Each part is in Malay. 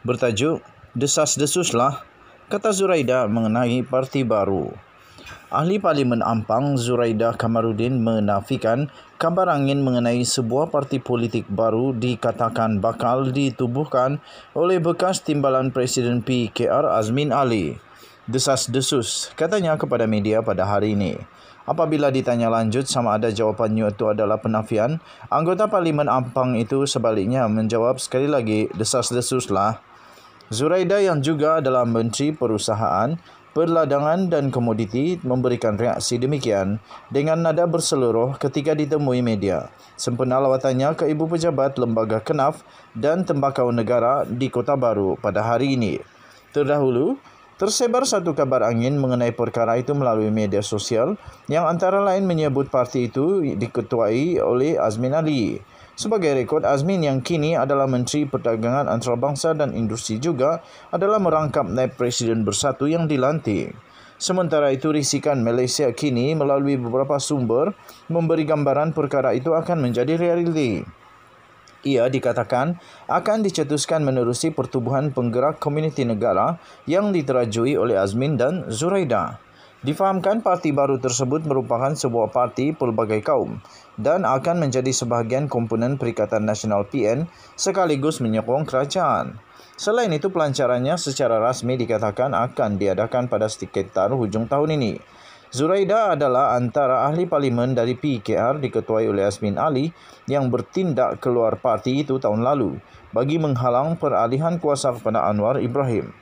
bertajuk Desas-desuslah kata Zuraida mengenai parti baru. Ahli Parlimen Ampang Zuraida Kamarudin menafikan kabar angin mengenai sebuah parti politik baru dikatakan bakal ditubuhkan oleh bekas timbalan Presiden PKR Azmin Ali. Desas-desus katanya kepada media pada hari ini. Apabila ditanya lanjut sama ada jawapannya itu adalah penafian, anggota Parlimen Ampang itu sebaliknya menjawab sekali lagi desas-desuslah. Zuraida yang juga adalah Menteri Perusahaan, Perladangan dan Komoditi memberikan reaksi demikian dengan nada berseluruh ketika ditemui media. Sempena lawatannya ke Ibu Pejabat Lembaga Kenaf dan Tembakau Negara di Kota Baru pada hari ini. Terdahulu, tersebar satu kabar angin mengenai perkara itu melalui media sosial yang antara lain menyebut parti itu diketuai oleh Azmin Ali. Sebagai rekod, Azmin yang kini adalah Menteri Perdagangan Antarabangsa dan Industri juga adalah merangkap naib Presiden Bersatu yang dilantik. Sementara itu, risikan Malaysia kini melalui beberapa sumber memberi gambaran perkara itu akan menjadi realiti. Ia dikatakan akan dicetuskan menerusi pertubuhan penggerak komuniti negara yang diterajui oleh Azmin dan Zuraida. Difahamkan parti baru tersebut merupakan sebuah parti pelbagai kaum dan akan menjadi sebahagian komponen Perikatan Nasional PN sekaligus menyokong kerajaan. Selain itu pelancarannya secara rasmi dikatakan akan diadakan pada sekitar hujung tahun ini. Zuraida adalah antara ahli parlimen dari PKR diketuai oleh Azmin Ali yang bertindak keluar parti itu tahun lalu bagi menghalang peralihan kuasa kepada Anwar Ibrahim.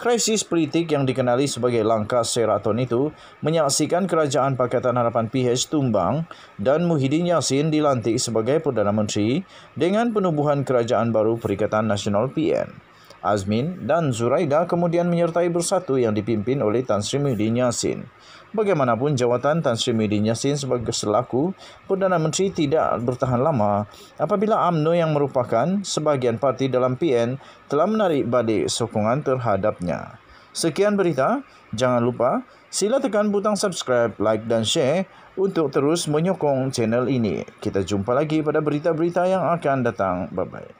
Krisis politik yang dikenali sebagai langkah Seraton itu menyaksikan kerajaan Pakatan Harapan PH tumbang dan Muhyiddin Yassin dilantik sebagai Perdana Menteri dengan penubuhan kerajaan baru Perikatan Nasional PN. Azmin dan Zuraida kemudian menyertai bersatu yang dipimpin oleh Tan Sri Muhyiddin Yassin. Bagaimanapun jawatan Tan Sri Muhyiddin Yassin sebagai selaku Perdana Menteri tidak bertahan lama apabila AMNO yang merupakan sebahagian parti dalam PN telah menarik balik sokongan terhadapnya. Sekian berita, jangan lupa sila tekan butang subscribe, like dan share untuk terus menyokong channel ini. Kita jumpa lagi pada berita-berita yang akan datang. Bye-bye.